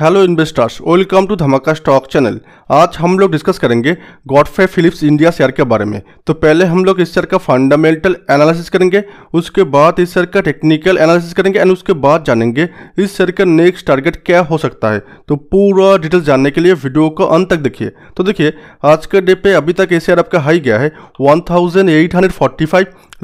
hello investors welcome to धमाका stock channel आज हम लोग डिस्कस करेंगे गॉडफे फिलिप्स इंडिया शेयर के बारे में तो पहले हम लोग इस शेयर का फंडामेंटल एनालिसिस करेंगे उसके बाद इस शेयर का टेक्निकल एनालिसिस करेंगे एंड उसके बाद जानेंगे इस शेयर का नेक्स्ट टारगेट क्या हो सकता है तो पूरा डिटेल जानने के लिए वीडियो को अंत तक देखिए तो देखिए आज के डे पर अभी तक ये शेयर आपका हाई गया है वन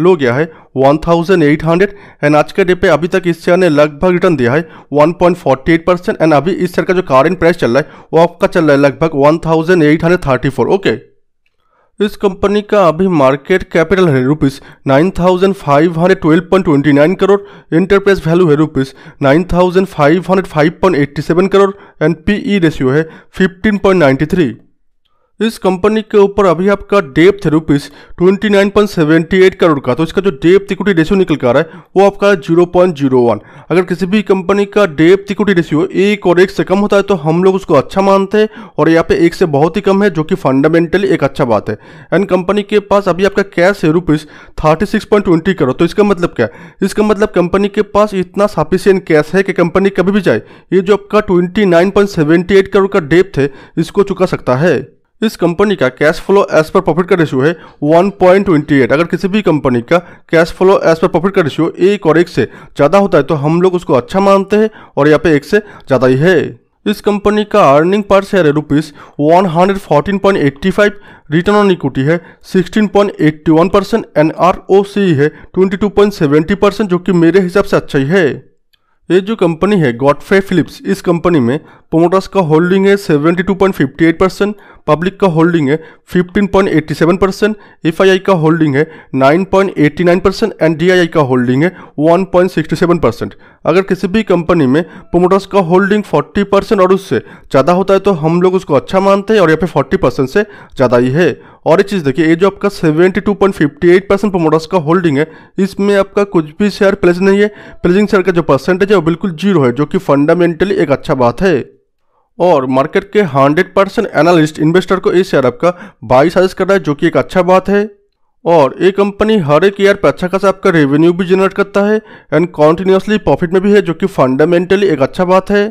लो गया है 1800 एंड आज के डे पे अभी तक इस शेयर ने लगभग रिटर्न दिया है 1.48 परसेंट एंड अभी इस शेयर का जो कारेंट प्राइस चल रहा है वो आपका चल रहा है लगभग 1834 ओके इस कंपनी का अभी मार्केट कैपिटल है rupees nine thousand five hundred twelve point twenty nine crore enterprise value है rupees nine thousand five hundred five point eighty seven crore and PE ratio है फिफ्टीन पॉइंट नाइन्टी थ्री इस company के ऊपर अभी आपका डेप्थ है rupees twenty nine point seventy eight crore का तो इसका जो डेप्थ इक्विटी रेशियो निकल कर आ रहा है वो आपका जीरो पॉइंट जीरो वन अगर किसी भी कंपनी का डेप्थ इक्विटी रेशियो एक और एक से कम होता है तो हम लोग उसको अच्छा मानते हैं और यहाँ पे एक से बहुत ही कम है जो कि फंडामेंटली एक अच्छा बात है एंड कंपनी के पास अभी आपका कैश है rupees thirty six point twenty crore तो इसका मतलब क्या है इसका मतलब कंपनी के पास इतना सफिशियंट कैश है कि कंपनी कभी भी जाए ये जो आपका twenty nine point seventy eight crore का डेप्थ है इसको चुका सकता है इस कंपनी का cash flow as per profit का रेशियो है 1.28 अगर किसी भी कंपनी का cash flow as per profit का रेशियो एक और एक से ज़्यादा होता है तो हम लोग उसको अच्छा मानते हैं और यहाँ पे एक से ज़्यादा ही है इस कंपनी का अर्निंग पर शेयर है rupees one return on equity है 16.81 परसेंट एन है सेवेंटी परसेंट जो कि मेरे हिसाब से अच्छा ही है ये जो कंपनी है गॉडफे फिलिप्स इस कंपनी में प्रोमोटर्स का होल्डिंग है 72.58 परसेंट पब्लिक का होल्डिंग है 15.87 परसेंट एफ का होल्डिंग है 9.89 परसेंट एंड डी का होल्डिंग है 1.67 परसेंट अगर किसी भी कंपनी में प्रोमोटर्स का होल्डिंग 40 परसेंट और उससे ज़्यादा होता है तो हम लोग उसको अच्छा मानते हैं और यहाँ पे फोर्टी परसेंट से ज़्यादा ही है और एक चीज़ देखिए ये जो आपका 72.58 परसेंट प्रोमोटर्स का होल्डिंग है इसमें आपका कुछ भी शेयर प्लेस नहीं है प्लेजिंग शेयर का जो परसेंटेज है वो बिल्कुल जीरो है जो कि फंडामेंटली एक अच्छा बात है और मार्केट के 100 परसेंट एनालिस्ट इन्वेस्टर को इस शेयर का बाई साइज कर रहा है जो कि एक अच्छा बात है और ये कंपनी हर एक ईयर पर अच्छा खासा आपका रेवेन्यू भी जनरेट करता है एंड कॉन्टिन्यूसली प्रॉफिट में भी है जो कि फंडामेंटली एक अच्छा बात है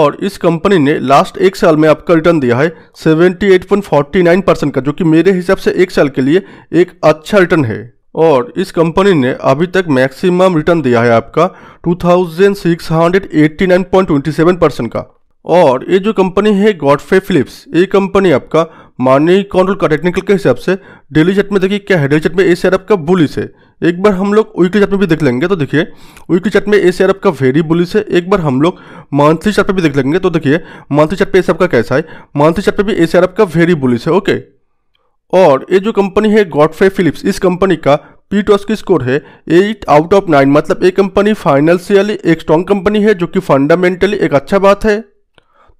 और इस कंपनी ने लास्ट एक साल में आपका रिटर्न दिया है 78.49 परसेंट का जो कि मेरे हिसाब से एक साल के लिए एक अच्छा रिटर्न है और इस कंपनी ने अभी तक मैक्सिमम रिटर्न दिया है आपका 2689.27 परसेंट का और ये जो कंपनी है गॉडफे फिलिप्स ये कंपनी आपका मानी कंट्रोल का टेक्निकल के हिसाब से डेली चट में देखिए क्या है डेली चट में ए शेयर आपका बुलिस है एक बार हम लोग वीकली चार्ट में भी देख लेंगे तो देखिए वीकली चार्ट में ए शेयर आपका वेरी बुलिस है एक बार हम लोग मंथली चार्ट पे भी देख लेंगे तो देखिए मंथली चार्ट पे ए शेयर आपका कैसा है मंथली चार्ट पे भी ए शेयर आपका वेरी बुलिस है ओके और ये जो कंपनी है गॉडफ्रे फिलिप्स इस कंपनी का पीटॉस की स्कोर है एट आउट ऑफ नाइन मतलब ये कंपनी फाइनेंशियली एक स्ट्रॉन्ग कंपनी है जो कि फंडामेंटली एक अच्छा बात है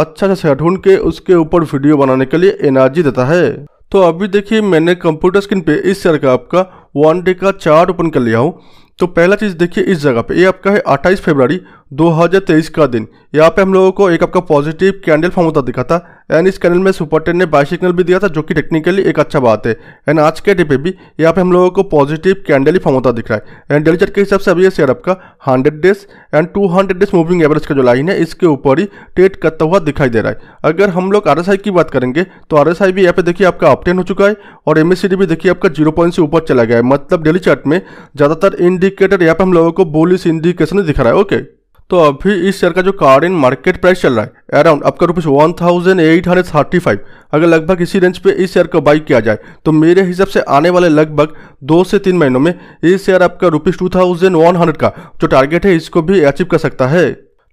अच्छा सा ढूंढ के उसके ऊपर वीडियो बनाने के लिए एनर्जी देता है तो अभी देखिए मैंने कंप्यूटर स्क्रीन पे इस शेयर का आपका वन डे का चार्ट ओपन कर लिया हूँ तो पहला चीज़ देखिए इस जगह पे ये आपका है 28 फरवरी 2023 का दिन यहाँ पे हम लोगों को एक आपका पॉजिटिव कैंडल फॉर्म होता दिखा था एंड इस कैंडल में सुपर टेन ने बाई सिग्नल भी दिया था जो कि टेक्निकली एक अच्छा बात है एंड आज के डे पे भी यहाँ पे हम लोगों को पॉजिटिव कैंडल ही फॉर्म होता दिख रहा है एंड डेली चार्ट के हिसाब से अभी ये शेयर आपका hundred days and two hundred days moving average का जो लाइन है इसके ऊपर ही ट्रेड करता हुआ दिखाई दे रहा है अगर हम लोग आर की बात करेंगे तो आर भी यहाँ पे देखिए आपका अपटेन हो चुका है और एम भी देखिए आपका जीरो पॉइंट से ऊपर चला गया है मतलब डेली चार्ट में ज़्यादातर इंडिकेटर यहाँ पे हम लोगों को बोलिस इंडिकेशन दिख रहा है ओके तो अभी इस शेयर का जो इन मार्केट प्राइस चल रहा है अराउंड आपका rupees one thousand eight hundred thirty five अगर लगभग इसी रेंज पे इस शेयर को बाई किया जाए तो मेरे हिसाब से आने वाले लगभग दो से तीन महीनों में इस शेयर आपका rupees two thousand one hundred का जो टारगेट है इसको भी अचीव कर सकता है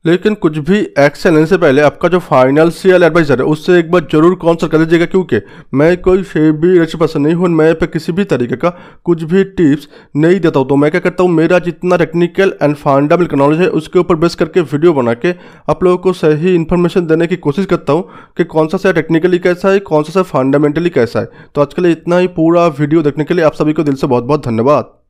लेकिन कुछ भी एक्शन लेने से पहले आपका जो फाइनेंशियल एडवाइज़र है उससे एक बार ज़रूर काउंसल कर लीजिएगा क्योंकि मैं कोई भी रिच पर्सन नहीं हूँ मैं पे किसी भी तरीके का कुछ भी टिप्स नहीं देता हूँ तो मैं क्या करता हूँ मेरा जितना टेक्निकल एंड फंडामेंटल नॉलेज है उसके ऊपर बेस करके वीडियो बना के आप लोगों को सही इन्फॉर्मेशन देने की कोशिश करता हूँ कि कौन सा सा टेक्निकली कैसा है कौन सा सा फंडामेंटली कैसा है तो आज के लिए इतना ही पूरा वीडियो देखने के लिए आप सभी को दिल से बहुत बहुत धन्यवाद